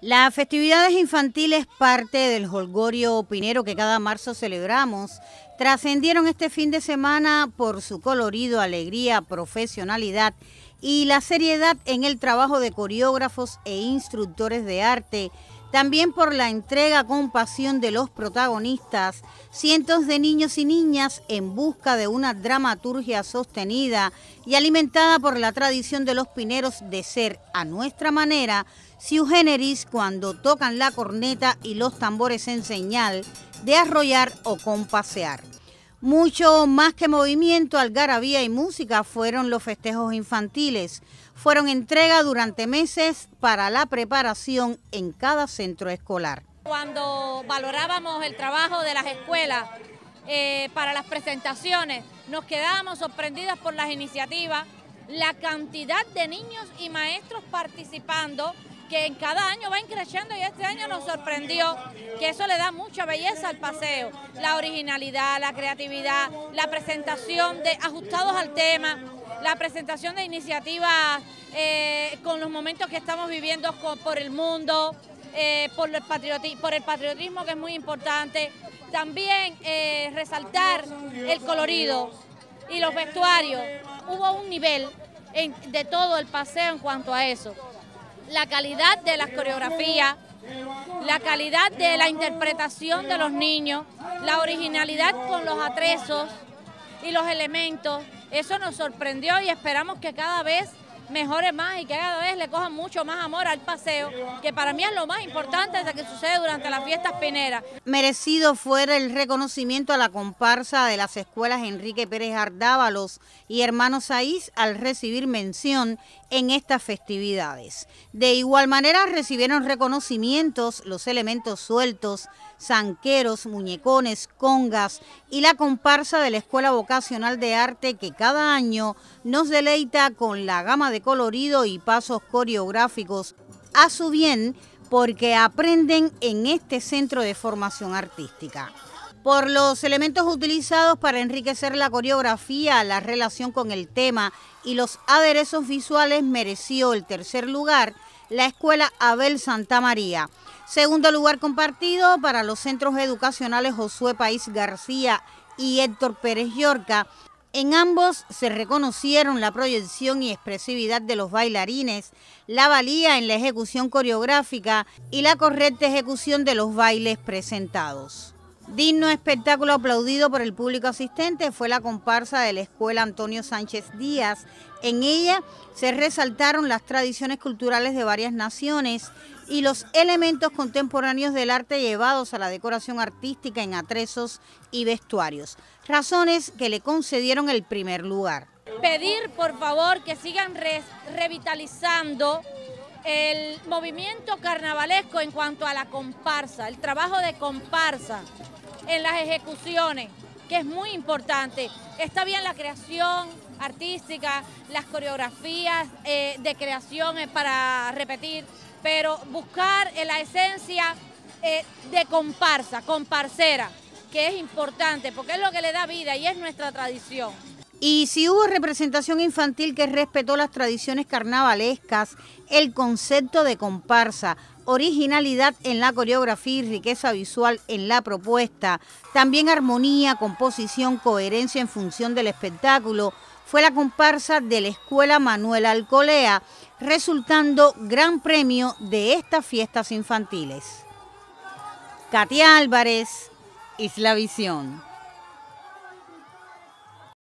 Las festividades infantiles, parte del Holgorio Pinero que cada marzo celebramos, trascendieron este fin de semana por su colorido, alegría, profesionalidad y la seriedad en el trabajo de coreógrafos e instructores de arte también por la entrega con pasión de los protagonistas, cientos de niños y niñas en busca de una dramaturgia sostenida y alimentada por la tradición de los pineros de ser, a nuestra manera, si cuando tocan la corneta y los tambores en señal de arrollar o compasear. Mucho más que movimiento, algarabía y música fueron los festejos infantiles. Fueron entrega durante meses para la preparación en cada centro escolar. Cuando valorábamos el trabajo de las escuelas eh, para las presentaciones, nos quedábamos sorprendidas por las iniciativas, la cantidad de niños y maestros participando que en cada año va creciendo y este año nos sorprendió que eso le da mucha belleza al paseo, la originalidad, la creatividad, la presentación de ajustados al tema, la presentación de iniciativas eh, con los momentos que estamos viviendo por el mundo, eh, por, el patriotismo que es muy importante, también eh, resaltar el colorido y los vestuarios. Hubo un nivel de todo el paseo en cuanto a eso la calidad de las coreografías, la calidad de la interpretación de los niños, la originalidad con los atrezos y los elementos. Eso nos sorprendió y esperamos que cada vez mejores más y que cada vez le cojan mucho más amor al paseo, que para mí es lo más importante de que sucede durante las fiestas pineras. Merecido fue el reconocimiento a la comparsa de las escuelas Enrique Pérez Ardábalos y Hermanos Saís al recibir mención en estas festividades. De igual manera recibieron reconocimientos los elementos sueltos, zanqueros, muñecones, congas y la comparsa de la Escuela Vocacional de Arte que cada año nos deleita con la gama de colorido y pasos coreográficos a su bien porque aprenden en este centro de formación artística. Por los elementos utilizados para enriquecer la coreografía, la relación con el tema y los aderezos visuales mereció el tercer lugar la Escuela Abel Santa María. Segundo lugar compartido para los centros educacionales Josué País García y Héctor Pérez Yorca, en ambos se reconocieron la proyección y expresividad de los bailarines, la valía en la ejecución coreográfica y la correcta ejecución de los bailes presentados. Digno espectáculo aplaudido por el público asistente fue la comparsa de la Escuela Antonio Sánchez Díaz. En ella se resaltaron las tradiciones culturales de varias naciones y los elementos contemporáneos del arte llevados a la decoración artística en atrezos y vestuarios, razones que le concedieron el primer lugar. Pedir por favor que sigan revitalizando el movimiento carnavalesco en cuanto a la comparsa, el trabajo de comparsa en las ejecuciones, que es muy importante. Está bien la creación artística, las coreografías eh, de creación para repetir, pero buscar la esencia eh, de comparsa, comparsera, que es importante, porque es lo que le da vida y es nuestra tradición. Y si hubo representación infantil que respetó las tradiciones carnavalescas, el concepto de comparsa, originalidad en la coreografía y riqueza visual en la propuesta, también armonía, composición, coherencia en función del espectáculo, fue la comparsa de la Escuela Manuel Alcolea, resultando gran premio de estas fiestas infantiles. Katia Álvarez, Isla Visión.